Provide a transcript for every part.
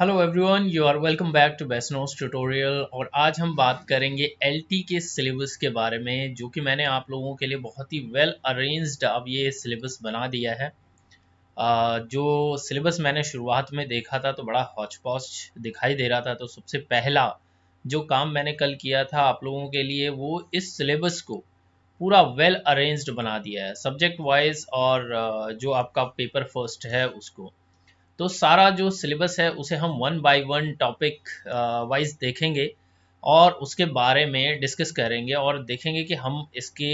hello everyone you are welcome back to बेसनोस tutorial और आज हम बात करेंगे एलटी के सिलेबस के बारे में जो कि मैंने आप लोगों के लिए बहुत ही वेल अरेंज्ड अब ये सिलेबस बना दिया है जो सिलेबस मैंने शुरुआत में देखा था तो बड़ा हौचपौच दिखाई दे रहा था तो सबसे पहला जो काम मैंने कल किया था आप लोगों के लिए वो इस सिलेबस को पूरा वेल अरेंज्ड बना दिया है सब्जेक्ट वाइज और जो आपका पेपर फर्स्ट है उसको तो सारा जो सिलेबस है उसे हम one by one topic wise देखेंगे और उसके बारे में डिस्कस करेंगे और देखेंगे कि हम इसके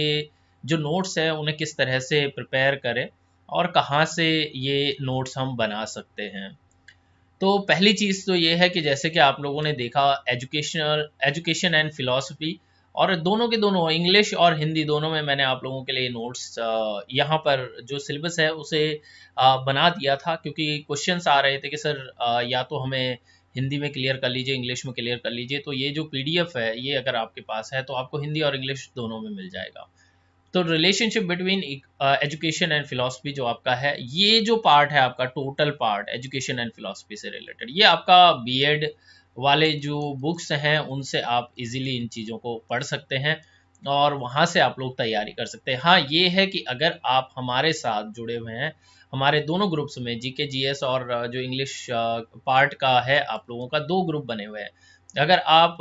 जो नोट्स हैं उन्हें किस तरह से प्रिपेयर करें और कहाँ से ये नोट्स हम बना सकते हैं तो पहली चीज़ तो ये है कि जैसे कि आप लोगों ने देखा एजुकेशनल एजुकेशन एंड फिलोसफी और दोनों के दोनों इंग्लिश और हिंदी दोनों में मैंने आप लोगों के लिए नोट्स uh, यहाँ पर जो सिलेबस है उसे uh, बना दिया था क्योंकि क्वेश्चंस आ रहे थे कि सर uh, या तो हमें हिंदी में क्लियर कर लीजिए इंग्लिश में क्लियर कर लीजिए तो ये जो पीडीएफ है ये अगर आपके पास है तो आपको हिंदी और इंग्लिश दोनों में मिल जाएगा तो relationship between education and philosophy जो आपका है ये जो पार्ट है आपका total part education and philosophy से रिलेटेड ये आपका बी वाले जो बुक्स हैं उनसे आप इजीली इन चीज़ों को पढ़ सकते हैं और वहाँ से आप लोग तैयारी कर सकते हैं हाँ ये है कि अगर आप हमारे साथ जुड़े हुए हैं हमारे दोनों ग्रुप्स में जी के जी एस और जो इंग्लिश पार्ट का है आप लोगों का दो ग्रुप बने हुए हैं अगर आप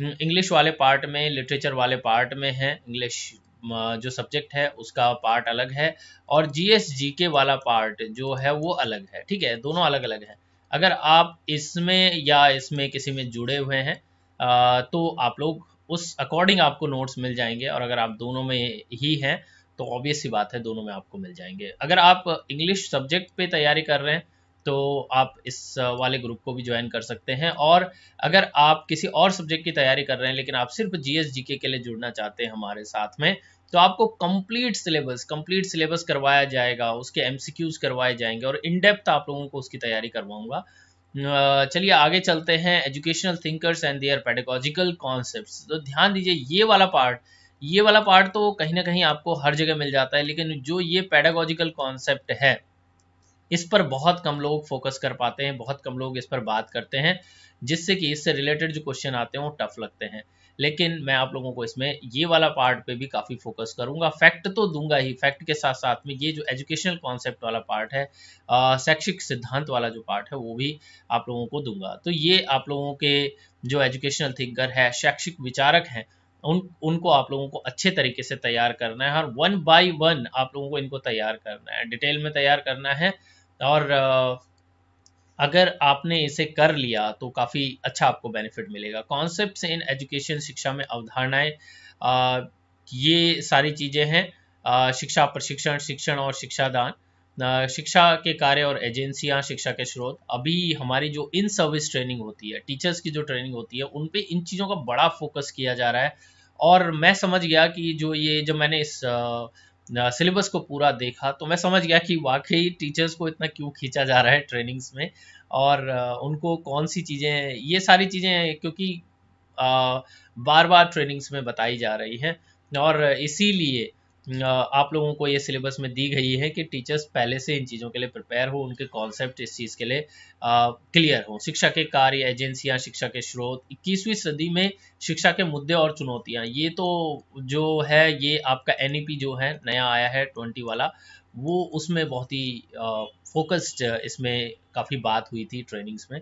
इंग्लिश वाले पार्ट में लिटरेचर वाले पार्ट में हैं इंग्लिश जो सब्जेक्ट है उसका पार्ट अलग है और जी एस जी के वाला पार्ट जो है वो अलग है ठीक है दोनों अलग अलग हैं अगर आप इसमें या इसमें किसी में जुड़े हुए हैं तो आप लोग उस अकॉर्डिंग आपको नोट्स मिल जाएंगे और अगर आप दोनों में ही हैं तो ऑब्वियस सी बात है दोनों में आपको मिल जाएंगे अगर आप इंग्लिश सब्जेक्ट पे तैयारी कर रहे हैं तो आप इस वाले ग्रुप को भी ज्वाइन कर सकते हैं और अगर आप किसी और सब्जेक्ट की तैयारी कर रहे हैं लेकिन आप सिर्फ जीएस जीके के लिए जुड़ना चाहते हैं हमारे साथ में तो आपको कंप्लीट सिलेबस कंप्लीट सिलेबस करवाया जाएगा उसके एमसीक्यूज करवाए जाएंगे और इन डेप्थ आप लोगों को उसकी तैयारी करवाऊंगा चलिए आगे चलते हैं educational thinkers and their pedagogical concept तो ध्यान दीजिए ये वाला पार्ट ये वाला पार्ट तो कहीं ना कहीं आपको हर जगह मिल जाता है लेकिन जो ये पेडागोजिकल कॉन्सेप्ट है इस पर बहुत कम लोग फोकस कर पाते हैं बहुत कम लोग इस पर बात करते हैं जिससे कि इससे रिलेटेड जो क्वेश्चन आते हैं वो टफ लगते हैं लेकिन मैं आप लोगों को इसमें ये वाला पार्ट पे भी काफ़ी फोकस करूंगा फैक्ट तो दूंगा ही फैक्ट के साथ साथ में ये जो एजुकेशनल कॉन्सेप्ट वाला पार्ट है शैक्षिक सिद्धांत वाला जो पार्ट है वो भी आप लोगों को दूंगा तो ये आप लोगों के जो एजुकेशनल थिंकर है शैक्षिक विचारक हैं उन उनको आप लोगों को अच्छे तरीके से तैयार करना है और वन बाय वन आप लोगों को इनको तैयार करना है डिटेल में तैयार करना है और अगर आपने इसे कर लिया तो काफ़ी अच्छा आपको बेनिफिट मिलेगा कॉन्सेप्ट इन एजुकेशन शिक्षा में अवधारणाएं ये सारी चीज़ें हैं शिक्षा प्रशिक्षण शिक्षण और शिक्षा दान शिक्षा के कार्य और एजेंसियां शिक्षा के स्रोत अभी हमारी जो इन सर्विस ट्रेनिंग होती है टीचर्स की जो ट्रेनिंग होती है उन पे इन चीज़ों का बड़ा फोकस किया जा रहा है और मैं समझ गया कि जो ये जब मैंने इस सिलेबस को पूरा देखा तो मैं समझ गया कि वाकई टीचर्स को इतना क्यों खींचा जा रहा है ट्रेनिंग्स में और उनको कौन सी चीज़ें ये सारी चीज़ें क्योंकि बार बार ट्रेनिंग्स में बताई जा रही हैं और इसीलिए आप लोगों को ये सिलेबस में दी गई है कि टीचर्स पहले से इन चीज़ों के लिए प्रिपेयर हो उनके कॉन्सेप्ट इस चीज़ के लिए क्लियर हो शिक्षा के कार्य एजेंसियाँ शिक्षा के स्रोत 21वीं सदी में शिक्षा के मुद्दे और चुनौतियाँ ये तो जो है ये आपका एन e जो है नया आया है ट्वेंटी वाला वो उसमें बहुत ही फोकस्ड इसमें काफ़ी बात हुई थी ट्रेनिंग्स में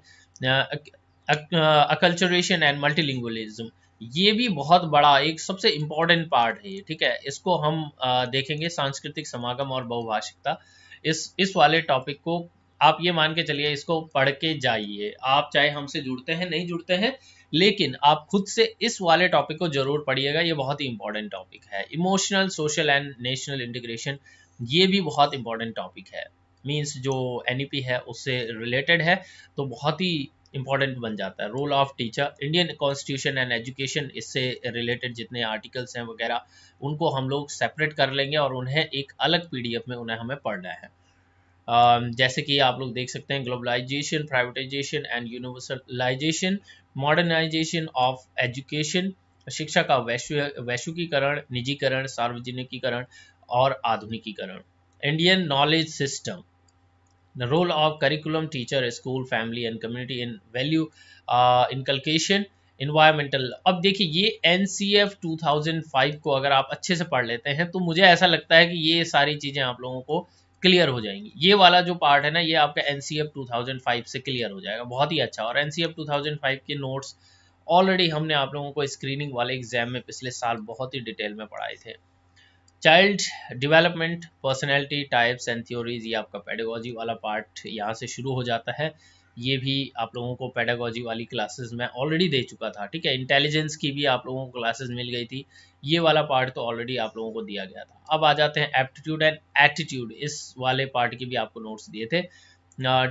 अकल्चरेशन एंड मल्टीलिंगुअलिज्म ये भी बहुत बड़ा एक सबसे इम्पॉर्टेंट पार्ट है ये ठीक है इसको हम देखेंगे सांस्कृतिक समागम और बहुभाषिकता इस इस वाले टॉपिक को आप ये मान के चलिए इसको पढ़ के जाइए आप चाहे हमसे जुड़ते हैं नहीं जुड़ते हैं लेकिन आप खुद से इस वाले टॉपिक को जरूर पढ़िएगा ये बहुत ही इंपॉर्टेंट टॉपिक है emotional social and national integration ये भी बहुत इंपॉर्टेंट टॉपिक है मीन्स जो एन e है उससे रिलेटेड है तो बहुत ही इम्पॉर्टेंट बन जाता है role of teacher Indian constitution and education इससे रिलेटेड जितने आर्टिकल्स हैं वगैरह उनको हम लोग सेपरेट कर लेंगे और उन्हें एक अलग पीडीएफ में उन्हें हमें पढ़ना है Uh, जैसे कि आप लोग देख सकते हैं globalisation privatisation and universalisation modernisation of education शिक्षा का वैश्व वैश्विकीकरण निजीकरण सार्वजनिकीकरण और आधुनिकीकरण Indian knowledge system The role of curriculum teacher, school, family and community in value uh, inculcation environmental अब देखिए ये एन 2005 को अगर आप अच्छे से पढ़ लेते हैं तो मुझे ऐसा लगता है कि ये सारी चीज़ें आप लोगों को क्लियर हो जाएंगी ये वाला जो पार्ट है ना ये आपका एन 2005 से क्लियर हो जाएगा बहुत ही अच्छा और एन 2005 के नोट्स ऑलरेडी हमने आप लोगों को स्क्रीनिंग वाले एग्जाम में पिछले साल बहुत ही डिटेल में पढ़ाए थे child development personality types and theories ये आपका पेडागोजी वाला पार्ट यहाँ से शुरू हो जाता है ये भी आप लोगों को पेडागोजी वाली क्लासेस मैं ऑलरेडी दे चुका था ठीक है इंटेलिजेंस की भी आप लोगों को क्लासेस मिल गई थी ये वाला पार्ट तो ऑलरेडी आप लोगों को दिया गया था अब आ जाते हैं एप्टीट्यूड एंड एटीट्यूड इस वाले पार्ट की भी आपको नोट्स दिए थे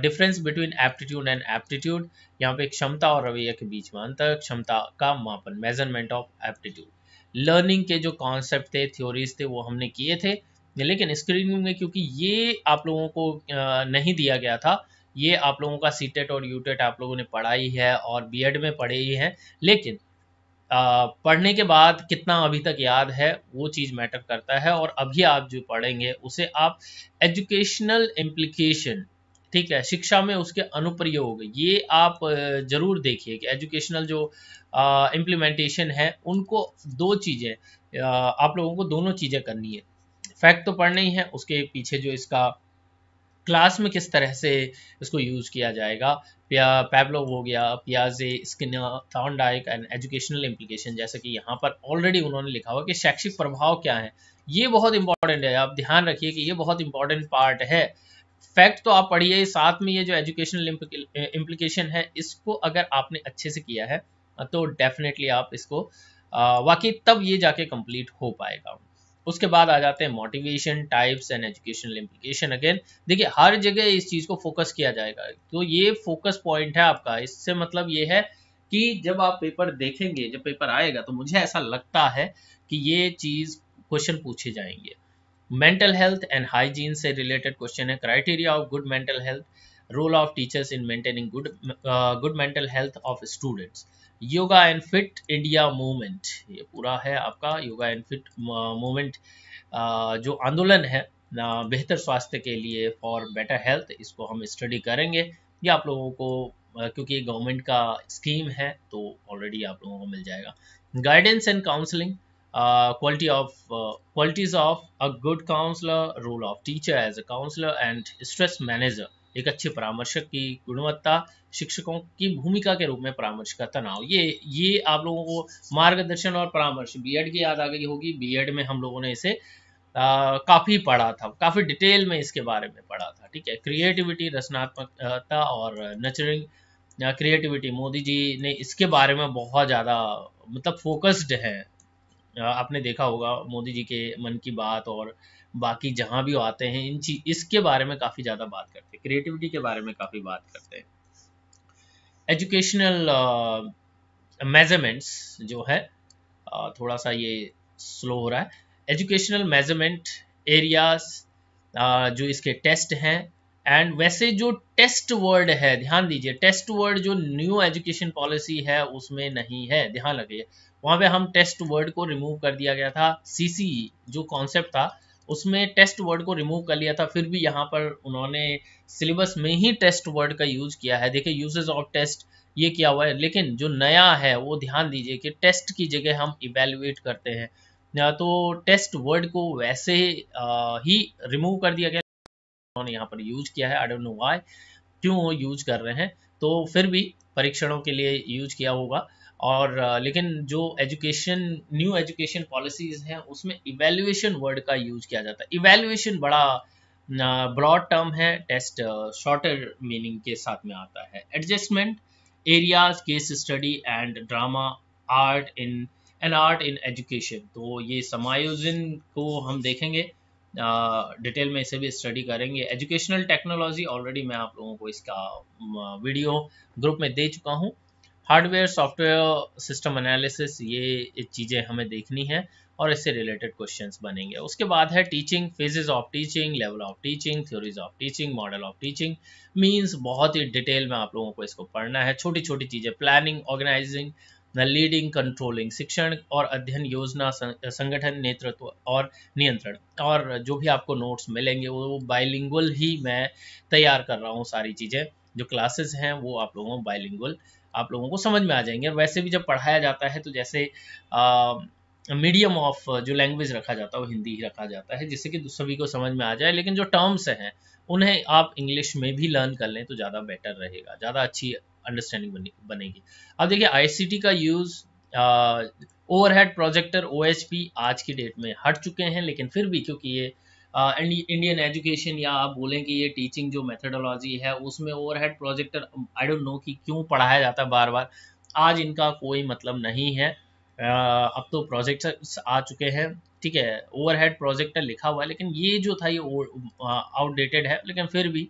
difference between aptitude and aptitude यहाँ पे क्षमता और रवैया के बीच में अंतर क्षमता का मापन मेजरमेंट ऑफ एप्टीट्यूड लर्निंग के जो कॉन्सेप्ट थे थ्योरीज थे वो हमने किए थे लेकिन स्क्रीनिंग में क्योंकि ये आप लोगों को नहीं दिया गया था ये आप लोगों का सीटेट e और यूटेट e आप लोगों ने पढ़ाई है और बीएड में पढ़े ही हैं लेकिन आ, पढ़ने के बाद कितना अभी तक याद है वो चीज़ मैटर करता है और अभी आप जो पढ़ेंगे उसे आप एजुकेशनल इम्प्लीकेशन ठीक है शिक्षा में उसके अनुप्रयोग ये आप जरूर देखिए कि एजुकेशनल जो इम्प्लीमेंटेशन है उनको दो चीज़ें आप लोगों को दोनों चीज़ें करनी है फैक्ट तो पढ़ना ही है उसके पीछे जो इसका क्लास में किस तरह से इसको यूज़ किया जाएगा पैबलो हो गया पियाजे स्किन एंड एजुकेशनल इम्प्लीकेशन जैसे कि यहाँ पर ऑलरेडी उन्होंने लिखा हुआ कि शैक्षिक प्रभाव क्या है ये बहुत इंपॉर्टेंट है आप ध्यान रखिए कि ये बहुत इंपॉर्टेंट पार्ट है फैक्ट तो आप पढ़िए साथ में ये जो एजुकेशनल इम्प्लीकेशन है इसको अगर आपने अच्छे से किया है तो डेफिनेटली आप इसको वाकई तब ये जाके कंप्लीट हो पाएगा उसके बाद आ जाते हैं motivation types and educational implication again देखिए हर जगह इस चीज़ को फोकस किया जाएगा तो ये फोकस पॉइंट है आपका इससे मतलब ये है कि जब आप पेपर देखेंगे जब पेपर आएगा तो मुझे ऐसा लगता है कि ये चीज़ क्वेश्चन पूछे जाएंगे मेंटल हेल्थ एंड हाइजीन से रिलेटेड क्वेश्चन है criteria of good mental health role of teachers in maintaining good good mental health of students yoga and fit India movement ये पूरा है आपका योगा एंड फिट मूवमेंट जो आंदोलन है uh, बेहतर स्वास्थ्य के लिए फॉर बेटर हेल्थ इसको हम स्टडी करेंगे ये आप लोगों को uh, क्योंकि गवर्नमेंट का स्कीम है तो ऑलरेडी आप लोगों को मिल जाएगा guidance and counselling Uh, quality of uh, qualities of a good counselor role of teacher as a counselor and stress manager एक अच्छे परामर्शक की गुणवत्ता शिक्षकों की भूमिका के रूप में परामर्श का तनाव ये ये आप लोगों को मार्गदर्शन और परामर्श बीएड की याद आ गई होगी बीएड में हम लोगों ने इसे आ, काफी पढ़ा था काफी डिटेल में इसके बारे में पढ़ा था ठीक है क्रिएटिविटी रचनात्मकता और नचरिंग क्रिएटिविटी मोदी जी ने इसके बारे में बहुत ज़्यादा मतलब फोकस्ड है आपने देखा होगा मोदी जी के मन की बात और बाकी जहां भी आते हैं इन चीज इसके बारे में काफ़ी ज़्यादा बात करते हैं क्रिएटिविटी के बारे में काफ़ी बात करते हैं एजुकेशनल मेजरमेंट्स जो है थोड़ा सा ये स्लो हो रहा है एजुकेशनल मेजरमेंट एरियाज जो इसके टेस्ट हैं एंड वैसे जो टेस्ट वर्ड है ध्यान दीजिए टेस्ट वर्ड जो न्यू एजुकेशन पॉलिसी है उसमें नहीं है ध्यान रखिए वहाँ पे हम टेस्ट वर्ड को रिमूव कर दिया गया था सी e, जो कॉन्सेप्ट था उसमें टेस्ट वर्ड को रिमूव कर लिया था फिर भी यहाँ पर उन्होंने सिलेबस में ही टेस्ट वर्ड का यूज किया है देखिए यूजेज ऑफ टेस्ट ये किया हुआ है लेकिन जो नया है वो ध्यान दीजिए कि टेस्ट की जगह हम इवेल्युएट करते हैं तो टेस्ट वर्ड को वैसे ही रिमूव कर दिया गया उन्होंने यहाँ पर यूज किया है आई डोंट नो वाई क्यों वो यूज कर रहे हैं तो फिर भी परीक्षणों के लिए यूज किया होगा और लेकिन जो एजुकेशन न्यू एजुकेशन पॉलिसीज हैं उसमें इवेल्युएशन वर्ड का यूज किया जाता है इवेल्युएशन बड़ा ब्रॉड टर्म है टेस्ट शॉर्टर मीनिंग के साथ में आता है adjustment areas case study and drama art in and art in education तो ये समायोजन को हम देखेंगे डिटेल में इसे भी स्टडी करेंगे एजुकेशनल टेक्नोलॉजी ऑलरेडी मैं आप लोगों को इसका वीडियो ग्रुप में दे चुका हूँ हार्डवेयर सॉफ्टवेयर सिस्टम एनालिसिस ये चीज़ें हमें देखनी है और इससे रिलेटेड क्वेश्चंस बनेंगे उसके बाद है teaching phases of teaching level of teaching theories of teaching model of teaching means बहुत ही डिटेल में आप लोगों को इसको पढ़ना है छोटी छोटी चीज़ें प्लानिंग ऑर्गेनाइजिंग लीडिंग कंट्रोलिंग शिक्षण और अध्ययन योजना संगठन नेतृत्व और नियंत्रण और जो भी आपको नोट्स मिलेंगे वो बाइलिंगुअल ही मैं तैयार कर रहा हूँ सारी चीज़ें जो क्लासेस हैं वो आप लोगों को बाइलिंगुअल आप लोगों को समझ में आ जाएंगे और वैसे भी जब पढ़ाया जाता है तो जैसे मीडियम ऑफ जो लैंग्वेज रखा जाता है वो हिंदी ही रखा जाता है जिससे कि सभी को समझ में आ जाए लेकिन जो टर्म्स हैं उन्हें आप इंग्लिश में भी लर्न कर लें तो ज़्यादा बेटर रहेगा ज़्यादा अच्छी अंडरस्टैंडिंग बने, बनेगी अब देखिए आई का यूज़ ओवरहेड प्रोजेक्टर ओ आज की डेट में हट चुके हैं लेकिन फिर भी क्योंकि ये इंडियन uh, एजुकेशन या आप बोलें कि ये टीचिंग जो मेथडोलॉजी है उसमें overhead projector I don't know कि क्यों पढ़ाया जाता है बार बार आज इनका कोई मतलब नहीं है uh, अब तो प्रोजेक्टर आ चुके हैं ठीक है ओवरहेड प्रोजेक्टर लिखा हुआ है लेकिन ये जो था ये आउटडेटेड uh, है लेकिन फिर भी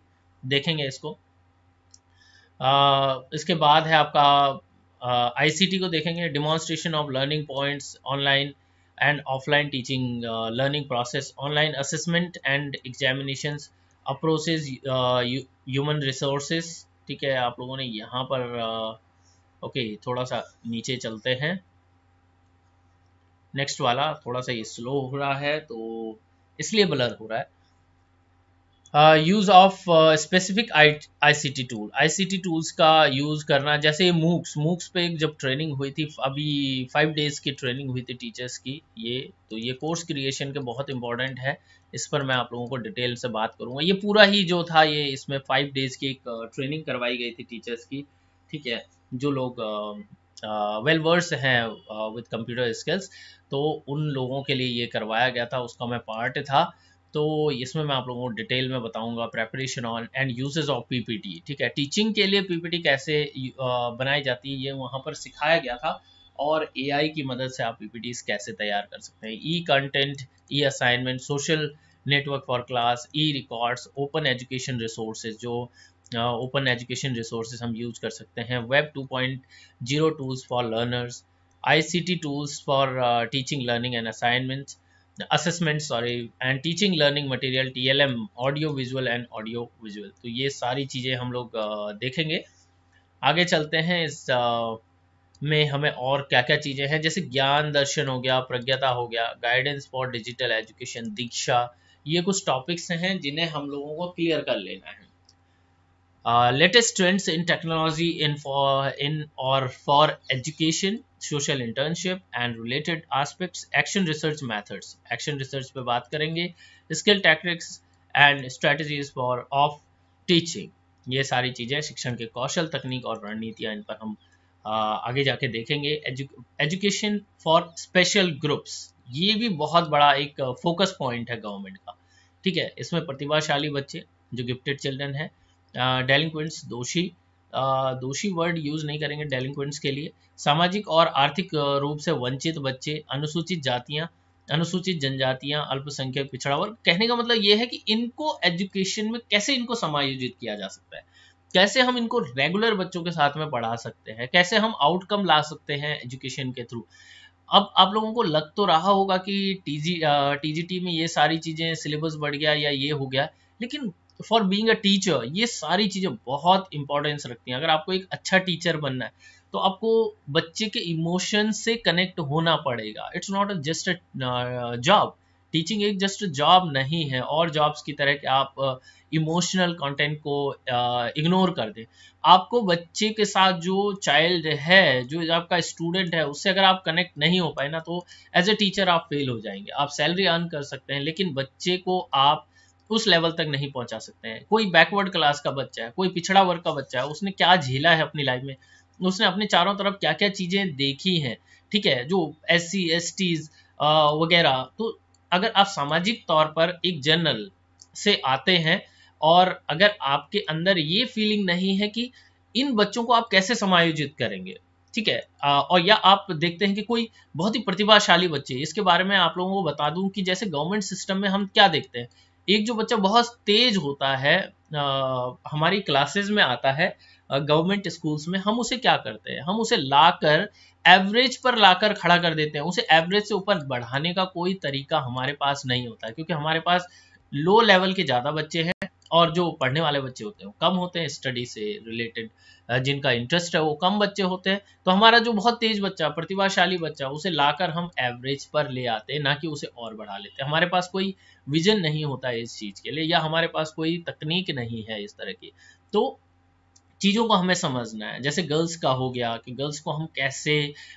देखेंगे इसको uh, इसके बाद है आपका आईसीटी uh, को देखेंगे demonstration of learning points online and offline teaching uh, learning process online assessment and examinations approaches uh, human resources ठीक है आप लोगों ने यहाँ पर ओके थोड़ा सा नीचे चलते हैं नेक्स्ट वाला थोड़ा सा ये स्लो हो रहा है तो इसलिए ब्लर हो रहा है use of specific ICT tool ICT tools का यूज़ करना जैसे मूक्स मूक्स पे जब ट्रेनिंग हुई थी अभी फाइव डेज की ट्रेनिंग हुई थी टीचर्स की ये तो ये कोर्स क्रिएशन के बहुत इंपॉर्टेंट है इस पर मैं आप लोगों को डिटेल से बात करूँगा ये पूरा ही जो था ये इसमें फाइव डेज की एक ट्रेनिंग uh, करवाई गई थी टीचर्स की ठीक है जो लोग वेल uh, वर्स uh, हैं विद कंप्यूटर स्किल्स तो उन लोगों के लिए ये करवाया गया था उसका मैं पार्ट था तो इसमें मैं आप लोगों को डिटेल में बताऊंगा preparation on and uses of PPT ठीक है टीचिंग के लिए पीपीटी कैसे बनाई जाती है ये वहाँ पर सिखाया गया था और एआई की मदद से आप पीपीटी कैसे तैयार कर सकते हैं e content e assignment social network for class e records open education resources जो ओपन एजुकेशन रिसोर्सेज हम यूज कर सकते हैं web 2.0 tools for learners ICT tools for teaching learning and assignments assessment sorry and teaching learning material TLM audio visual and audio visual तो ये सारी चीज़ें हम लोग देखेंगे आगे चलते हैं इस में हमें और क्या क्या चीज़ें हैं जैसे ज्ञान दर्शन हो गया प्रज्ञता हो गया guidance for digital education Diksha ये कुछ टॉपिक्स हैं जिन्हें हम लोगों को क्लियर कर लेना है latest trends in technology in in और for education social internship and related aspects action research methods action research पे बात करेंगे skill techniques and strategies for of teaching ये सारी चीज़ें शिक्षण के कौशल तकनीक और रणनीतियाँ इन पर हम uh, आगे जाके देखेंगे एजुकेशन फॉर स्पेशल ग्रुप्स ये भी बहुत बड़ा एक फोकस पॉइंट है गवर्नमेंट का ठीक है इसमें प्रतिभाशाली बच्चे जो गिफ्टेड चिल्ड्रेन हैं डेलिंक्वेंट्स दोषी दोषी वर्ड यूज नहीं करेंगे डेलिंक्वेंट्स के लिए सामाजिक और आर्थिक रूप से वंचित बच्चे अनुसूचित जातियां अनुसूचित जनजातियां अल्पसंख्यक पिछड़ा वर्ग कहने का मतलब ये है कि इनको एजुकेशन में कैसे इनको समायोजित किया जा सकता है कैसे हम इनको रेगुलर बच्चों के साथ में पढ़ा सकते हैं कैसे हम आउटकम ला सकते हैं एजुकेशन के थ्रू अब आप लोगों को लग तो रहा होगा कि टीजी टीजीटी में ये सारी चीज़ें सिलेबस बढ़ गया या ये हो गया लेकिन फॉर बींग अ टीचर ये सारी चीज़ें बहुत इंपॉर्टेंस रखती हैं अगर आपको एक अच्छा टीचर बनना है तो आपको बच्चे के इमोशन से कनेक्ट होना पड़ेगा it's not a just a job teaching एक जस्ट जॉब नहीं है और जॉब्स की तरह कि आप इमोशनल uh, कंटेंट को इग्नोर uh, कर दें आपको बच्चे के साथ जो चाइल्ड है जो आपका स्टूडेंट है उससे अगर आप कनेक्ट नहीं हो पाए ना तो एज ए टीचर आप फेल हो जाएंगे आप सैलरी अर्न कर सकते हैं लेकिन बच्चे को आप उस लेवल तक नहीं पहुंचा सकते हैं कोई बैकवर्ड क्लास का बच्चा है कोई पिछड़ा वर्ग का बच्चा है उसने क्या झेला है अपनी लाइफ में उसने अपने चारों तरफ क्या क्या चीज़ें देखी हैं ठीक है जो एस सी एस टीज वगैरह तो अगर आप सामाजिक तौर पर एक जर्नल से आते हैं और अगर आपके अंदर ये फीलिंग नहीं है कि इन बच्चों को आप कैसे समायोजित करेंगे ठीक है और या आप देखते हैं कि कोई बहुत ही प्रतिभाशाली बच्चे इसके बारे में आप लोगों को बता दूं कि जैसे गवर्नमेंट सिस्टम में हम क्या देखते हैं एक जो बच्चा बहुत तेज होता है आ, हमारी क्लासेस में आता है गवर्नमेंट स्कूल्स में हम उसे क्या करते हैं हम उसे लाकर एवरेज पर लाकर खड़ा कर देते हैं उसे एवरेज से ऊपर बढ़ाने का कोई तरीका हमारे पास नहीं होता क्योंकि हमारे पास लो लेवल के ज़्यादा बच्चे हैं और जो पढ़ने वाले बच्चे होते हैं वो कम होते हैं स्टडी से रिलेटेड जिनका इंटरेस्ट है वो कम बच्चे होते हैं तो हमारा जो बहुत तेज बच्चा प्रतिभाशाली बच्चा उसे लाकर हम एवरेज पर ले आते हैं ना कि उसे और बढ़ा लेते हैं हमारे पास कोई विजन नहीं होता है इस चीज़ के लिए या हमारे पास कोई तकनीक नहीं है इस तरह की तो चीज़ों को हमें समझना है जैसे गर्ल्स का हो गया कि गर्ल्स को हम कैसे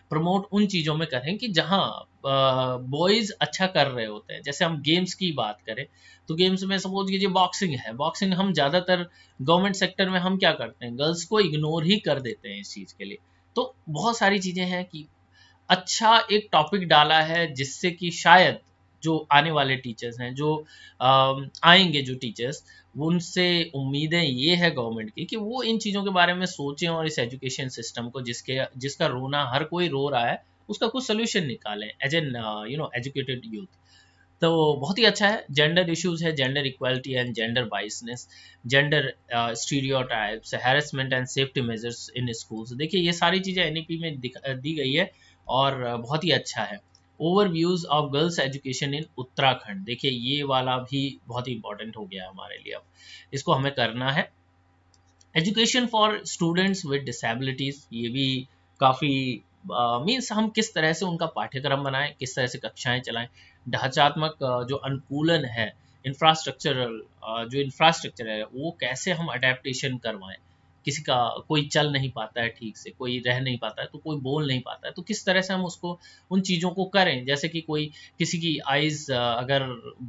प्रमोट उन चीज़ों में करें कि जहाँ बॉयज़ अच्छा कर रहे होते हैं जैसे हम गेम्स की बात करें तो गेम्स में सपोज कीजिए बॉक्सिंग है बॉक्सिंग हम ज़्यादातर गवर्नमेंट सेक्टर में हम क्या करते हैं गर्ल्स को इग्नोर ही कर देते हैं इस चीज़ के लिए तो बहुत सारी चीज़ें हैं कि अच्छा एक टॉपिक डाला है जिससे कि शायद जो आने वाले टीचर्स हैं जो आएंगे जो टीचर्स उनसे उम्मीदें ये है गवर्नमेंट की कि वो इन चीज़ों के बारे में सोचें और इस एजुकेशन सिस्टम को जिसके जिसका रोना हर कोई रो रहा है उसका कुछ सोल्यूशन निकालें as an you know educated youth तो बहुत ही अच्छा है जेंडर इश्यूज है gender equality and gender biasness gender stereotypes harassment and safety measures in schools देखिए ये सारी चीज़ें एन e में दी गई है और बहुत ही अच्छा है overviews of girls education in Uttarakhand देखिए ये वाला भी बहुत ही इंपॉर्टेंट हो गया हमारे लिए अब इसको हमें करना है education for students with disabilities ये भी काफ़ी मीन्स uh, हम किस तरह से उनका पाठ्यक्रम बनाएं किस तरह से कक्षाएं चलाएं ढांचात्मक uh, जो अनुकूलन है इंफ्रास्ट्रक्चरल uh, जो इंफ्रास्ट्रक्चर है वो कैसे हम अडेप्टेशन करवाएं किसी का कोई चल नहीं पाता है ठीक से कोई रह नहीं पाता है तो कोई बोल नहीं पाता है तो किस तरह से हम उसको उन चीज़ों को करें जैसे कि कोई किसी की आइज़ अगर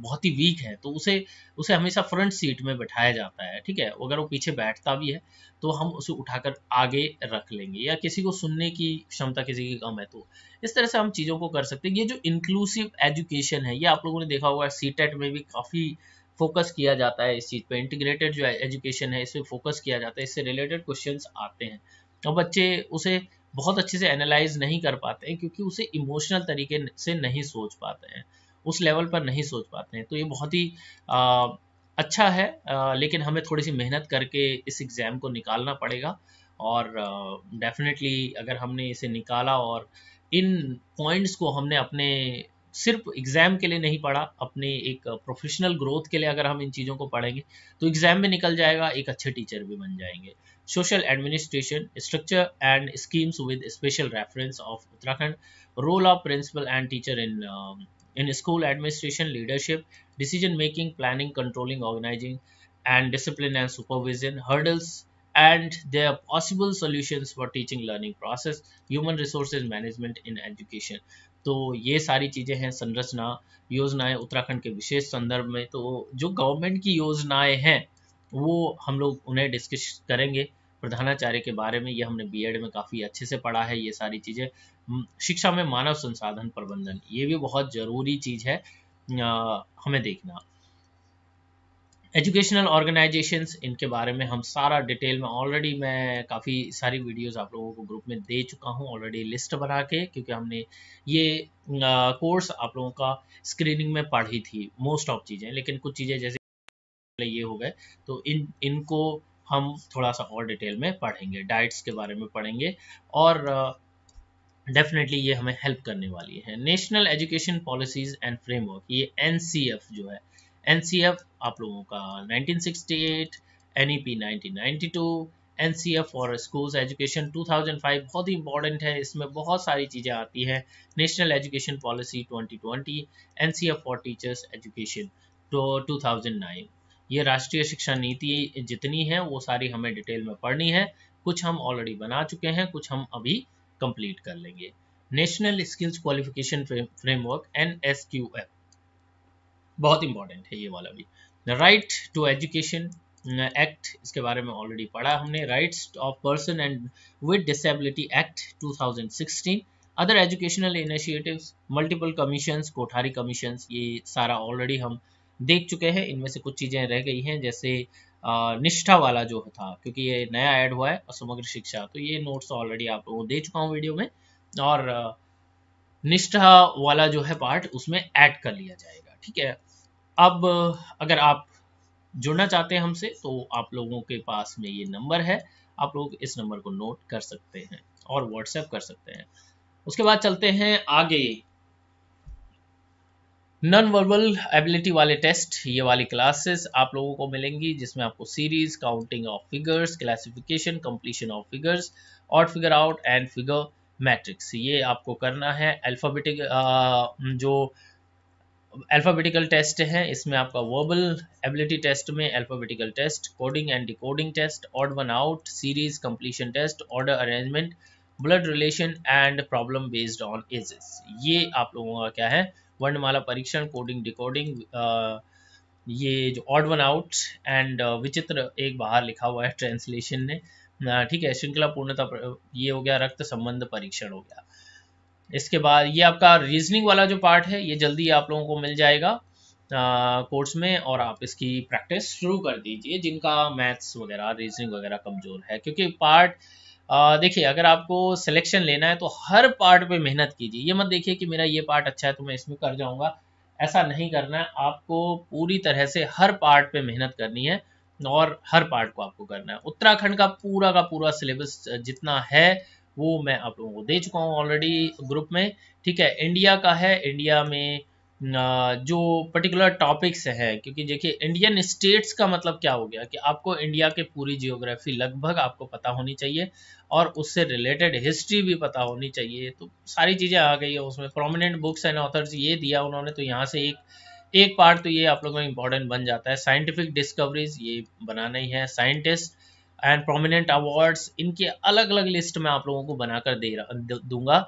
बहुत ही वीक है तो उसे उसे हमेशा फ्रंट सीट में बैठाया जाता है ठीक है अगर वो पीछे बैठता भी है तो हम उसे उठाकर आगे रख लेंगे या किसी को सुनने की क्षमता किसी की कम है तो इस तरह से हम चीज़ों को कर सकते हैं ये जो इंक्लूसिव एजुकेशन है ये आप लोगों ने देखा होगा सी e में भी काफ़ी फोकस किया जाता है इस चीज़ पे इंटीग्रेटेड जो एजुकेशन है इस पर फोकस किया जाता है इससे रिलेटेड क्वेश्चन आते हैं और तो बच्चे उसे बहुत अच्छे से एनालाइज नहीं कर पाते हैं क्योंकि उसे इमोशनल तरीके से नहीं सोच पाते हैं उस लेवल पर नहीं सोच पाते हैं तो ये बहुत ही आ, अच्छा है आ, लेकिन हमें थोड़ी सी मेहनत करके इस एग्ज़ाम को निकालना पड़ेगा और डेफिनेटली अगर हमने इसे निकाला और इन पॉइंट्स को हमने अपने सिर्फ एग्जाम के लिए नहीं पढ़ा अपने एक प्रोफेशनल ग्रोथ के लिए अगर हम इन चीज़ों को पढ़ेंगे तो एग्जाम में निकल जाएगा एक अच्छे टीचर भी बन जाएंगे social administration structure and schemes with special reference of Uttarakhand role of principal and teacher in in school administration leadership decision making planning controlling organising and discipline and supervision hurdles and they are possible solution for teaching learning process human resources management in education तो ये सारी चीज़ें हैं संरचना योजनाएं उत्तराखंड के विशेष संदर्भ में तो जो गवर्नमेंट की योजनाएं हैं वो हम लोग उन्हें डिस्कस करेंगे प्रधानाचार्य के बारे में ये हमने बीएड में काफ़ी अच्छे से पढ़ा है ये सारी चीज़ें शिक्षा में मानव संसाधन प्रबंधन ये भी बहुत ज़रूरी चीज़ है आ, हमें देखना एजुकेशनल ऑर्गेनाइजेशंस इनके बारे में हम सारा डिटेल में ऑलरेडी मैं काफ़ी सारी वीडियोस आप लोगों को ग्रुप में दे चुका हूं ऑलरेडी लिस्ट बना के क्योंकि हमने ये कोर्स आप लोगों का स्क्रीनिंग में पढ़ी थी मोस्ट ऑफ चीज़ें लेकिन कुछ चीज़ें जैसे ये हो गए तो इन इनको हम थोड़ा सा और डिटेल में पढ़ेंगे डाइट्स के बारे में पढ़ेंगे और डेफिनेटली ये हमें हेल्प करने वाली है national education policies and framework ये एन जो है एनसीएफ आप लोगों का 1968 NEP 1992 NCF for schools education 2005 बहुत ही इंपॉर्टेंट है इसमें बहुत सारी चीज़ें आती हैं national education policy 2020 NCF for teachers education thousand nine ये राष्ट्रीय शिक्षा नीति जितनी है वो सारी हमें डिटेल में पढ़नी है कुछ हम ऑलरेडी बना चुके हैं कुछ हम अभी कंप्लीट कर लेंगे national skills qualification framework N S Q F बहुत इंपॉर्टेंट है ये वाला भी राइट टू एजुकेशन एक्ट इसके बारे में ऑलरेडी पढ़ा हमने rights of person and with disability act 2016 other educational initiatives multiple commissions Kothari commissions ये सारा ऑलरेडी हम देख चुके हैं इनमें से कुछ चीज़ें रह गई हैं जैसे uh, निष्ठा वाला जो था क्योंकि ये नया ऐड हुआ है और समग्र शिक्षा तो ये नोट्स ऑलरेडी आप लोगों को दे चुका हूँ वीडियो में और uh, निष्ठा वाला जो है पार्ट उसमें ऐड कर लिया जाएगा ठीक है अब अगर आप जुड़ना चाहते हैं हमसे तो आप लोगों के पास में ये नंबर है आप लोग इस नंबर को नोट कर सकते हैं और व्हाट्सएप कर सकते हैं उसके बाद चलते हैं आगे नॉन वर्बल एबिलिटी वाले टेस्ट ये वाली क्लासेस आप लोगों को मिलेंगी जिसमें आपको series counting of figures classification completion of figures और figure out and figure matrix ये आपको करना है अल्फाबेटिक जो अल्फ़ाबेटिकल टेस्ट है इसमें आपका वर्बल एबिलिटी टेस्ट में alphabetical test coding and decoding test odd one out series completion test order arrangement blood relation and problem based on ages ये आप लोगों का क्या है वर्णमाला परीक्षण कोडिंग डिकोडिंग ये जो ऑड वन आउट एंड विचित्र एक बाहर लिखा हुआ है ट्रांसलेशन ने ठीक है श्रृंखला पूर्णता ये हो गया रक्त संबंध परीक्षण हो गया इसके बाद ये आपका रीजनिंग वाला जो पार्ट है ये जल्दी आप लोगों को मिल जाएगा कोर्स में और आप इसकी प्रैक्टिस शुरू कर दीजिए जिनका मैथ्स वगैरह रीजनिंग वगैरह कमज़ोर है क्योंकि पार्ट देखिए अगर आपको सिलेक्शन लेना है तो हर पार्ट पे मेहनत कीजिए ये मत देखिए कि मेरा ये पार्ट अच्छा है तो मैं इसमें कर जाऊँगा ऐसा नहीं करना है आपको पूरी तरह से हर पार्ट पे मेहनत करनी है और हर पार्ट को आपको करना है उत्तराखंड का पूरा का पूरा सिलेबस जितना है वो मैं आप लोगों को दे चुका हूँ ऑलरेडी ग्रुप में ठीक है इंडिया का है इंडिया में जो पर्टिकुलर टॉपिक्स हैं क्योंकि देखिए इंडियन स्टेट्स का मतलब क्या हो गया कि आपको इंडिया के पूरी जियोग्राफी लगभग आपको पता होनी चाहिए और उससे रिलेटेड हिस्ट्री भी पता होनी चाहिए तो सारी चीज़ें आ गई है उसमें प्रोमिनेंट बुक्स एंड ऑथर्स ये दिया उन्होंने तो यहाँ से एक एक पार्ट तो ये आप लोगों में इंपॉर्टेंट बन जाता है साइंटिफिक डिस्कवरीज ये बनाना ही है साइंटिस्ट एंड प्रोमिनेंट अवार्ड्स इनके अलग अलग लिस्ट में आप लोगों को बनाकर दे दूंगा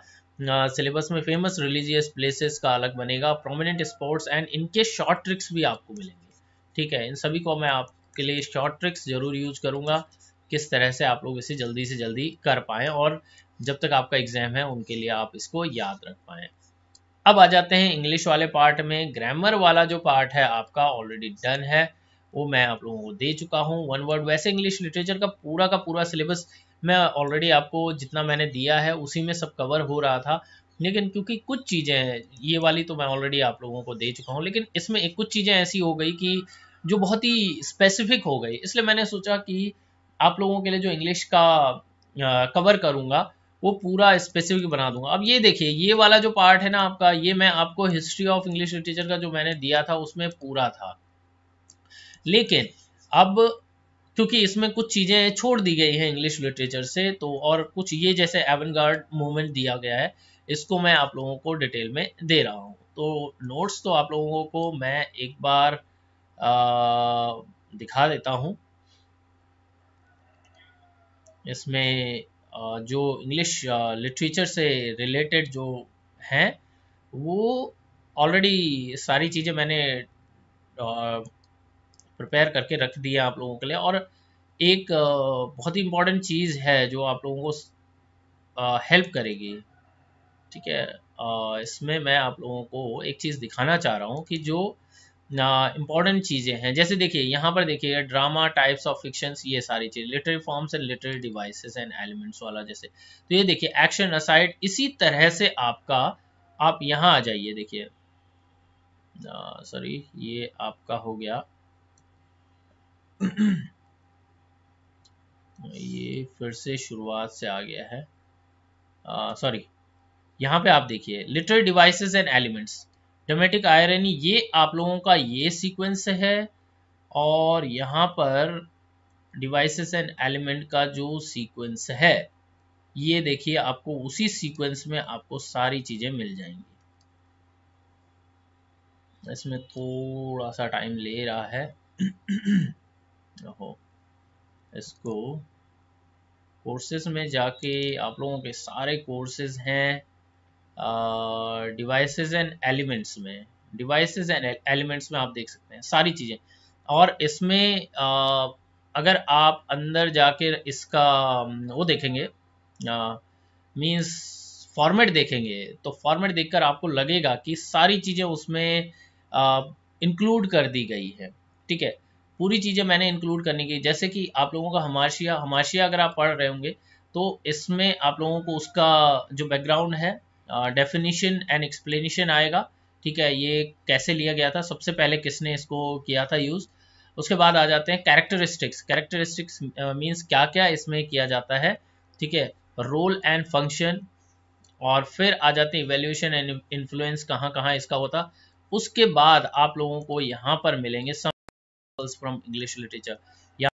सिलेबस में फेमस रिलीजियस प्लेसेस का अलग बनेगा प्रोमिनेंट स्पोर्ट्स एंड इनके शॉर्ट ट्रिक्स भी आपको मिलेंगे ठीक है इन सभी को मैं आपके लिए शॉर्ट ट्रिक्स जरूर यूज करूँगा किस तरह से आप लोग इसे जल्दी से जल्दी कर पाएँ और जब तक आपका एग्जाम है उनके लिए आप इसको याद रख पाएँ अब आ जाते हैं इंग्लिश वाले पार्ट में ग्रामर वाला जो पार्ट है आपका ऑलरेडी डन है वो मैं आप लोगों को दे चुका हूँ वन वर्ड वैसे इंग्लिश लिटरेचर का पूरा का पूरा सिलेबस मैं ऑलरेडी आपको जितना मैंने दिया है उसी में सब कवर हो रहा था लेकिन क्योंकि कुछ चीज़ें हैं ये वाली तो मैं ऑलरेडी आप लोगों को दे चुका हूँ लेकिन इसमें एक कुछ चीज़ें ऐसी हो गई कि जो बहुत ही स्पेसिफिक हो गई इसलिए मैंने सोचा कि आप लोगों के लिए जो इंग्लिश का कवर करूँगा वो पूरा स्पेसिफिक बना दूंगा अब ये देखिए ये वाला जो पार्ट है ना आपका ये मैं आपको हिस्ट्री ऑफ इंग्लिश लिटरेचर का जो मैंने दिया था उसमें पूरा था लेकिन अब क्योंकि इसमें कुछ चीज़ें छोड़ दी गई हैं इंग्लिश लिटरेचर से तो और कुछ ये जैसे एवन गार्ड मूवमेंट दिया गया है इसको मैं आप लोगों को डिटेल में दे रहा हूँ तो नोट्स तो आप लोगों को मैं एक बार आ, दिखा देता हूँ इसमें जो इंग्लिश लिटरेचर से रिलेटेड जो हैं वो ऑलरेडी सारी चीज़ें मैंने प्रिपेयर करके रख दिया आप लोगों के लिए और एक बहुत ही इम्पॉर्टेंट चीज़ है जो आप लोगों को हेल्प करेगी ठीक है इसमें मैं आप लोगों को एक चीज़ दिखाना चाह रहा हूँ कि जो इम्पॉर्टेंट चीज़ें हैं जैसे देखिए यहाँ पर देखिए ड्रामा टाइप्स ऑफ फिक्शंस ये सारी चीज़ literary forms and literary devices and elements वाला जैसे तो ये देखिए एक्शन असाइड इसी तरह से आपका आप यहाँ आ जाइए देखिए सॉरी ये आपका हो गया ये फिर से शुरुआत से आ गया है सॉरी यहाँ पे आप देखिए literal devices and elements dramatic irony ये आप लोगों का ये सीक्वेंस है और यहाँ पर डिवाइसेस एंड एलिमेंट का जो सीक्वेंस है ये देखिए आपको उसी सीक्वेंस में आपको सारी चीजें मिल जाएंगी इसमें थोड़ा सा टाइम ले रहा है हो इसको कोर्सेज में जाके आप लोगों के सारे कोर्सेज हैं डिवाइसेस एंड एलिमेंट्स में डिवाइसेस एंड एलिमेंट्स में आप देख सकते हैं सारी चीज़ें और इसमें अगर आप अंदर जाके इसका वो देखेंगे मीन्स फॉर्मेट देखेंगे तो फॉर्मेट देखकर आपको लगेगा कि सारी चीज़ें उसमें इंक्लूड कर दी गई है ठीक है पूरी चीज़ें मैंने इंक्लूड करने की जैसे कि आप लोगों का हमाशिया हमाशिया अगर आप पढ़ रहे होंगे तो इसमें आप लोगों को उसका जो बैकग्राउंड है डेफिनेशन एंड एक्सप्लेनेशन आएगा ठीक है ये कैसे लिया गया था सबसे पहले किसने इसको किया था यूज़ उसके बाद आ जाते हैं कैरेक्टरिस्टिक्स कैरेक्टरिस्टिक्स मीन्स क्या क्या इसमें किया जाता है ठीक है रोल एंड फंक्शन और फिर आ जाते हैं वेल्यूशन एंड इन्फ्लुएंस कहाँ कहाँ इसका होता उसके बाद आप लोगों को यहाँ पर मिलेंगे फ्रॉम इंग्लिश लिटरेचर या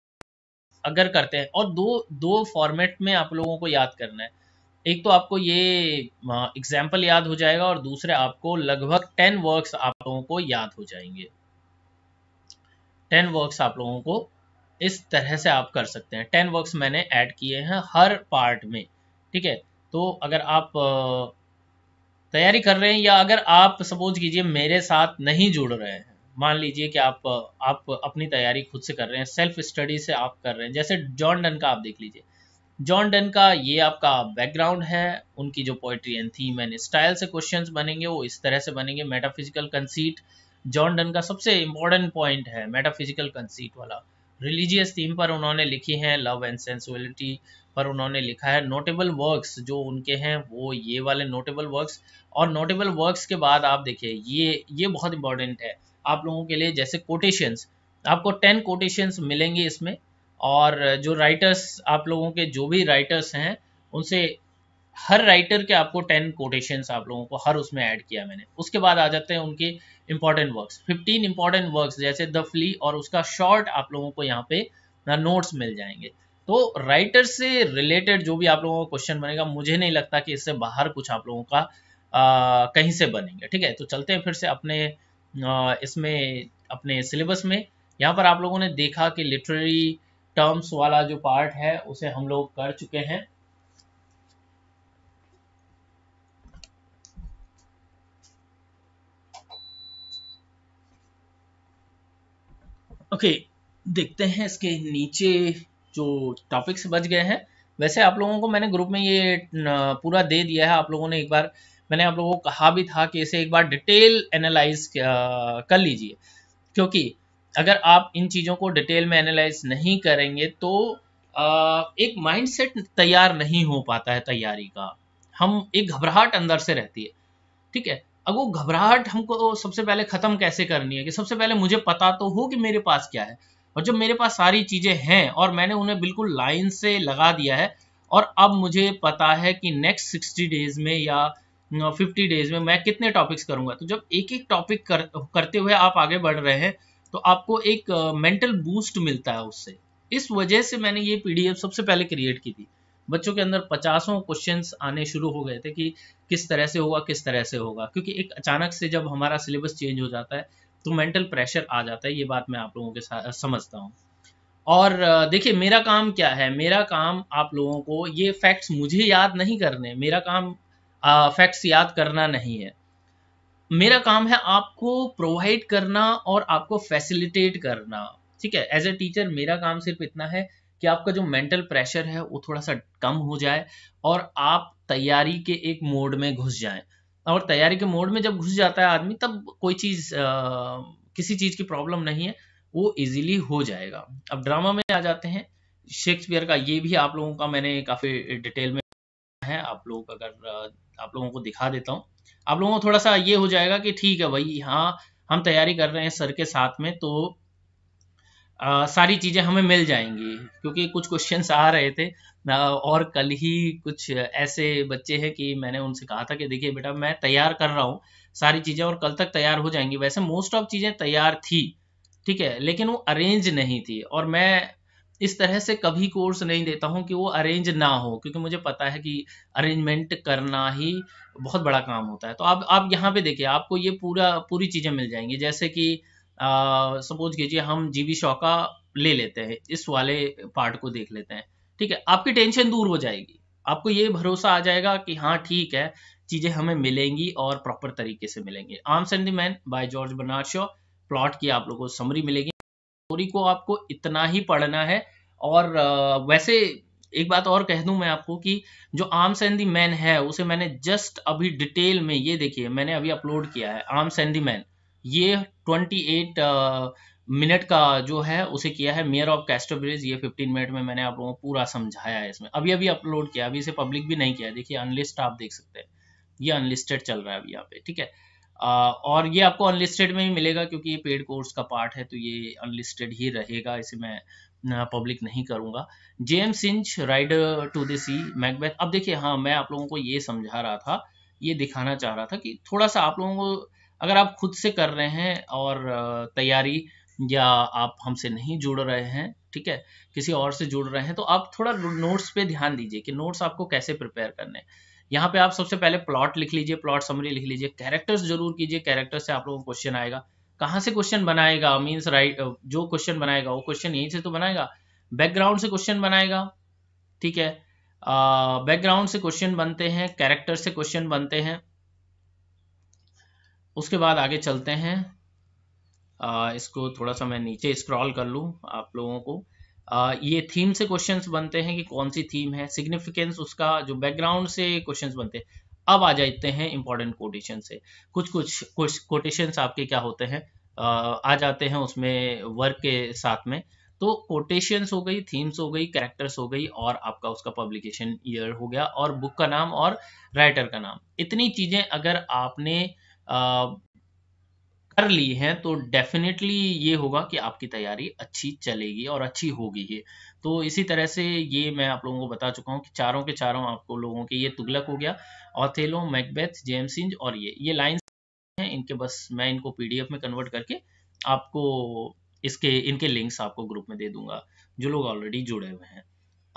अगर करते हैं और दो दो फॉर्मेट में आप लोगों को याद करना है एक तो आपको ये एग्जाम्पल याद हो जाएगा और दूसरे आपको लगभग टेन वर्क्स आप लोगों को याद हो जाएंगे टेन वर्क्स आप लोगों को इस तरह से आप कर सकते हैं टेन वर्क्स मैंने ऐड किए हैं हर पार्ट में ठीक है तो अगर आप तैयारी कर रहे हैं या अगर आप सपोज कीजिए मेरे साथ नहीं जुड़ रहे हैं मान लीजिए कि आप आप अपनी तैयारी खुद से कर रहे हैं सेल्फ स्टडी से आप कर रहे हैं जैसे जॉन डन का आप देख लीजिए जॉन डन का ये आपका बैकग्राउंड है उनकी जो poetry and theme and style से क्वेश्चंस बनेंगे वो इस तरह से बनेंगे मेटाफिजिकल कंसीट जॉन डन का सबसे इंपॉर्टेंट पॉइंट है मेटाफिजिकल कंसीट वाला रिलीजियस थीम पर उन्होंने लिखी है लव एंड सेंसुअलिटी पर उन्होंने लिखा है नोटेबल वर्क्स जो उनके हैं वो ये वाले नोटेबल वर्क्स और नोटेबल वर्क्स के बाद आप देखिए ये ये बहुत इंपॉर्टेंट है आप लोगों के लिए जैसे कोटेशंस आपको टेन कोटेशंस मिलेंगे इसमें और जो राइटर्स आप लोगों के जो भी राइटर्स हैं उनसे हर राइटर के आपको टेन कोटेशंस आप लोगों को हर उसमें ऐड किया मैंने उसके बाद आ जाते हैं उनके important works fifteen important works जैसे द फ्ली और उसका शॉर्ट आप लोगों को यहाँ पे नोट्स मिल जाएंगे तो राइटर से रिलेटेड जो भी आप लोगों का क्वेश्चन बनेगा मुझे नहीं लगता कि इससे बाहर कुछ आप लोगों का आ, कहीं से बनेंगे ठीक है तो चलते हैं फिर से अपने इसमें अपने सिलेबस में यहाँ पर आप लोगों ने देखा कि लिटरेरी टर्म्स वाला जो पार्ट है उसे हम लोग कर चुके हैं ओके okay, देखते हैं इसके नीचे जो टॉपिक्स बच गए हैं वैसे आप लोगों को मैंने ग्रुप में ये पूरा दे दिया है आप लोगों ने एक बार मैंने आप लोगों को कहा भी था कि इसे एक बार डिटेल एनालाइज कर लीजिए क्योंकि अगर आप इन चीज़ों को डिटेल में एनालाइज नहीं करेंगे तो एक माइंडसेट तैयार नहीं हो पाता है तैयारी का हम एक घबराहट अंदर से रहती है ठीक है अब वो घबराहट हमको सबसे पहले ख़त्म कैसे करनी है कि सबसे पहले मुझे पता तो हो कि मेरे पास क्या है और जब मेरे पास सारी चीज़ें हैं और मैंने उन्हें बिल्कुल लाइन से लगा दिया है और अब मुझे पता है कि नेक्स्ट सिक्सटी डेज में या फिफ्टी डेज में मैं कितने टॉपिक्स करूँगा तो जब एक एक टॉपिक कर, करते हुए आप आगे बढ़ रहे हैं तो आपको एक मेंटल बूस्ट मिलता है उससे इस वजह से मैंने ये पीडीएफ सबसे पहले क्रिएट की थी बच्चों के अंदर पचासों क्वेश्चंस आने शुरू हो गए थे कि किस तरह से होगा किस तरह से होगा क्योंकि एक अचानक से जब हमारा सिलेबस चेंज हो जाता है तो मेंटल प्रेशर आ जाता है ये बात मैं आप लोगों के साथ समझता हूँ और देखिए मेरा काम क्या है मेरा काम आप लोगों को ये फैक्ट्स मुझे याद नहीं करने मेरा काम फैक्ट्स याद करना नहीं है मेरा काम है आपको प्रोवाइड करना और आपको फैसिलिटेट करना ठीक है एज ए टीचर मेरा काम सिर्फ इतना है कि आपका जो मेंटल प्रेशर है वो थोड़ा सा कम हो जाए और आप तैयारी के एक मोड में घुस जाए और तैयारी के मोड में जब घुस जाता है आदमी तब कोई चीज़ किसी चीज़ की प्रॉब्लम नहीं है वो इजीली हो जाएगा अब ड्रामा में आ जाते हैं शेक्सपियर का ये भी आप लोगों का मैंने काफ़ी डिटेल में है आप लोग अगर आप लोगों को दिखा देता हूँ आप लोगों को थोड़ा सा ये हो जाएगा कि ठीक है भाई हाँ हम तैयारी कर रहे हैं सर के साथ में तो आ, सारी चीज़ें हमें मिल जाएंगी क्योंकि कुछ क्वेश्चंस आ रहे थे और कल ही कुछ ऐसे बच्चे हैं कि मैंने उनसे कहा था कि देखिए बेटा मैं तैयार कर रहा हूँ सारी चीज़ें और कल तक तैयार हो जाएंगी वैसे मोस्ट ऑफ चीज़ें तैयार थी ठीक है लेकिन वो अरेंज नहीं थी और मैं इस तरह से कभी कोर्स नहीं देता हूँ कि वो अरेंज ना हो क्योंकि मुझे पता है कि अरेंजमेंट करना ही बहुत बड़ा काम होता है तो आप आप यहाँ पे देखिए आपको ये पूरा पूरी चीज़ें मिल जाएंगी जैसे कि सपोज कीजिए हम जीवी शौका ले लेते हैं इस वाले पार्ट को देख लेते हैं ठीक है आपकी टेंशन दूर हो जाएगी आपको ये भरोसा आ जाएगा कि हाँ ठीक है चीज़ें हमें मिलेंगी और प्रॉपर तरीके से मिलेंगी arms and the man by George Bernard Shaw plot की आप लोगों को समरी मिलेगी स्टोरी को आपको इतना ही पढ़ना है और वैसे एक बात और कह दूं मैं आपको कि जो आर्म्स एंड दी मैन है उसे मैंने जस्ट अभी डिटेल में ये देखिए मैंने अभी अपलोड किया है आर्म्स एंड दी मैन ये 28 मिनट का जो है उसे किया है मेयर ऑफ कैस्टर ब्रिज ये 15 मिनट में मैंने आप लोगों को पूरा समझाया है इसमें अभी अभी अपलोड किया अभी इसे पब्लिक भी नहीं किया देखिए अनलिस्ट आप देख सकते हैं ये अनलिस्टेड चल रहा है अभी यहाँ पे ठीक है और ये आपको अनलिस्टेड में ही मिलेगा क्योंकि ये पेड कोर्स का पार्ट है तो ये अनलिस्टेड ही रहेगा इसे मैं पब्लिक नहीं करूंगा J M Synge ride to the Macbeth अब देखिए हाँ मैं आप लोगों को ये समझा रहा था ये दिखाना चाह रहा था कि थोड़ा सा आप लोगों को अगर आप खुद से कर रहे हैं और तैयारी या आप हमसे नहीं जुड़ रहे हैं ठीक है किसी और से जुड़ रहे हैं तो आप थोड़ा नोट्स पे ध्यान दीजिए कि नोट्स आपको कैसे प्रिपेयर करने हैं यहाँ पे आप सबसे पहले प्लॉट लिख लीजिए प्लॉट समरी लिख लीजिए कैरेक्टर्स जरूर कीजिए कैरेक्टर से आप लोगों को क्वेश्चन आएगा कहाँ से क्वेश्चन बनाएगा मीन्स राइट uh, जो क्वेश्चन बनाएगा वो क्वेश्चन यहीं से तो बनाएगा बैकग्राउंड से क्वेश्चन बनाएगा ठीक है बैकग्राउंड uh, से क्वेश्चन बनते हैं कैरेक्टर से क्वेश्चन बनते हैं उसके बाद आगे चलते हैं आ, uh, इसको थोड़ा सा मैं नीचे स्क्रॉल कर लूँ आप लोगों को ये थीम से क्वेश्चंस बनते हैं कि कौन सी थीम है सिग्निफिकेंस उसका जो बैकग्राउंड से क्वेश्चंस बनते हैं अब आ जाते हैं इंपॉर्टेंट कोटेशन से कुछ कुछ कुछ कोटेशन आपके क्या होते हैं आ जाते हैं उसमें वर्क के साथ में तो कोटेशंस हो गई थीम्स हो गई कैरेक्टर्स हो गई और आपका उसका पब्लिकेशन ईयर हो गया और बुक का नाम और राइटर का नाम इतनी चीज़ें अगर आपने कर ली है तो डेफिनेटली ये होगा कि आपकी तैयारी अच्छी चलेगी और अच्छी होगी ये तो इसी तरह से ये मैं आप लोगों को बता चुका हूँ कि चारों के चारों आपको लोगों के ये तुगलक हो गया ऑथेलो मैकबेथ जेमसिंज और ये ये लाइन हैं इनके बस मैं इनको पीडीएफ में कन्वर्ट करके आपको इसके इनके लिंक्स आपको ग्रुप में दे दूंगा जो लोग ऑलरेडी जुड़े हुए हैं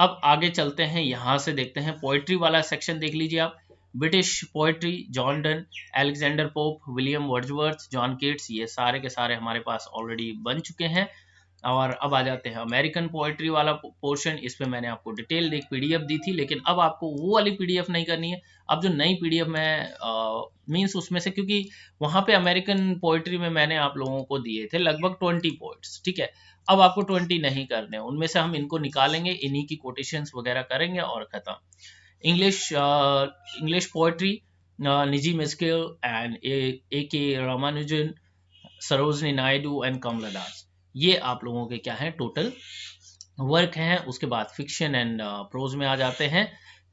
अब आगे चलते हैं यहाँ से देखते हैं पोइट्री वाला सेक्शन देख लीजिए आप British poetry John Donne Alexander Pope William Wordsworth John Keats ये सारे के सारे हमारे पास ऑलरेडी बन चुके हैं और अब आ जाते हैं अमेरिकन पोइट्री वाला पोर्शन इस पर मैंने आपको डिटेल एक पीडीएफ दी थी लेकिन अब आपको वो वाली पीडीएफ नहीं करनी है अब जो नई पीडीएफ में मीन्स उसमें से क्योंकि वहाँ पे अमेरिकन पोइट्री में मैंने आप लोगों को दिए थे लगभग ट्वेंटी पोइट्स ठीक है अब आपको ट्वेंटी नहीं करने उनमें से हम इनको निकालेंगे इन्हीं की कोटेशंस वगैरह करेंगे और ख़त्म इंग्लिश इंग्लिश पोएट्री निजी मिस्किल and A K Ramanujan Sarojini Naidu and Kamala Das ये आप लोगों के क्या है टोटल वर्क हैं उसके बाद फिक्शन एंड प्रोज में आ जाते हैं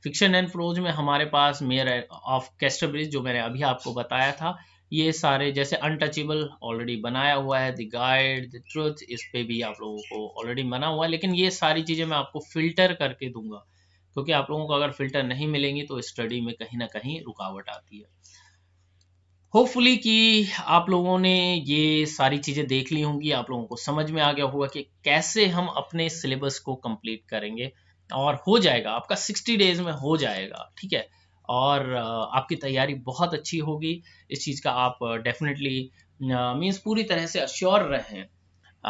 फिक्शन एंड प्रोज में हमारे पास मेयर ऑफ कैस्टरब्रिज जो मैंने अभी आपको बताया था ये सारे जैसे अनटचेबल ऑलरेडी बनाया हुआ है द गाइड द ट्रुथ इस पे भी आप लोगों को ऑलरेडी बना हुआ है लेकिन ये सारी चीज़ें मैं आपको फिल्टर करके दूंगा क्योंकि आप लोगों को अगर फिल्टर नहीं मिलेंगी तो स्टडी में कहीं ना कहीं रुकावट आती है होपफुली कि आप लोगों ने ये सारी चीज़ें देख ली होंगी आप लोगों को समझ में आ गया होगा कि कैसे हम अपने सिलेबस को कंप्लीट करेंगे और हो जाएगा आपका 60 डेज में हो जाएगा ठीक है और आपकी तैयारी बहुत अच्छी होगी इस चीज़ का आप डेफिनेटली मीन्स पूरी तरह से अश्योर रहें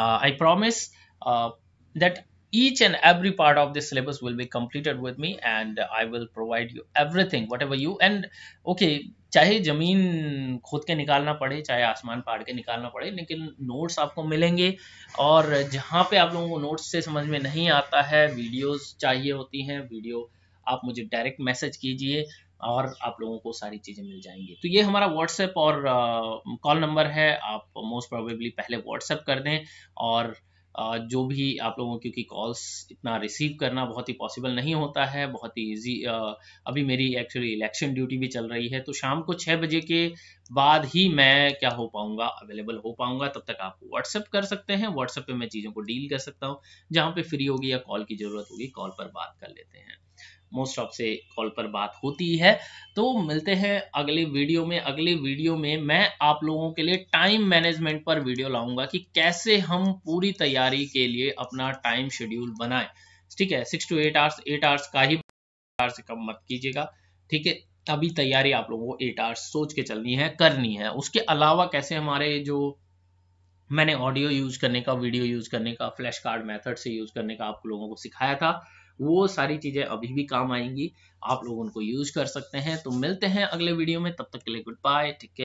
I promise that each and every part of this syllabus will be completed with me and i will provide you everything whatever you and okay चाहे जमीन खोद के निकालना पड़े चाहे आसमान पाड़ के निकालना पड़े लेकिन नोट्स आपको मिलेंगे और जहाँ पे आप लोगों को नोट्स से समझ में नहीं आता है वीडियोस चाहिए होती हैं वीडियो आप मुझे डायरेक्ट मैसेज कीजिए और आप लोगों को सारी चीज़ें मिल जाएंगी तो ये हमारा व्हाट्सएप और कॉल uh, नंबर है आप मोस्ट प्रोबेबली पहले व्हाट्सएप कर दें और जो भी आप लोगों क्योंकि कॉल्स इतना रिसीव करना बहुत ही पॉसिबल नहीं होता है बहुत ही ईजी अभी मेरी एक्चुअली इलेक्शन ड्यूटी भी चल रही है तो शाम को छः बजे के बाद ही मैं क्या हो पाऊंगा अवेलेबल हो पाऊंगा तब तक आप व्हाट्सएप कर सकते हैं व्हाट्सएप पे मैं चीज़ों को डील कर सकता हूँ जहाँ पे फ्री होगी या कॉल की ज़रूरत होगी कॉल पर बात कर लेते हैं मोस्ट ऑफ से कॉल पर बात होती है तो मिलते हैं अगले वीडियो में अगले वीडियो में मैं आप लोगों के लिए टाइम मैनेजमेंट पर वीडियो लाऊंगा कि कैसे हम पूरी तैयारी के लिए अपना टाइम शेड्यूल बनाए ठीक है six to eight hours eight hours का ही आवर्स से कम मत कीजिएगा ठीक है तभी तैयारी आप लोगों को एट आवर्स सोच के चलनी है करनी है उसके अलावा कैसे हमारे जो मैंने ऑडियो यूज करने का वीडियो यूज करने का फ्लैश कार्ड मेथड से यूज करने का आप लोगों को सिखाया था वो सारी चीज़ें अभी भी काम आएंगी आप लोग उनको यूज कर सकते हैं तो मिलते हैं अगले वीडियो में तब तक के लिए गुड बाय टेक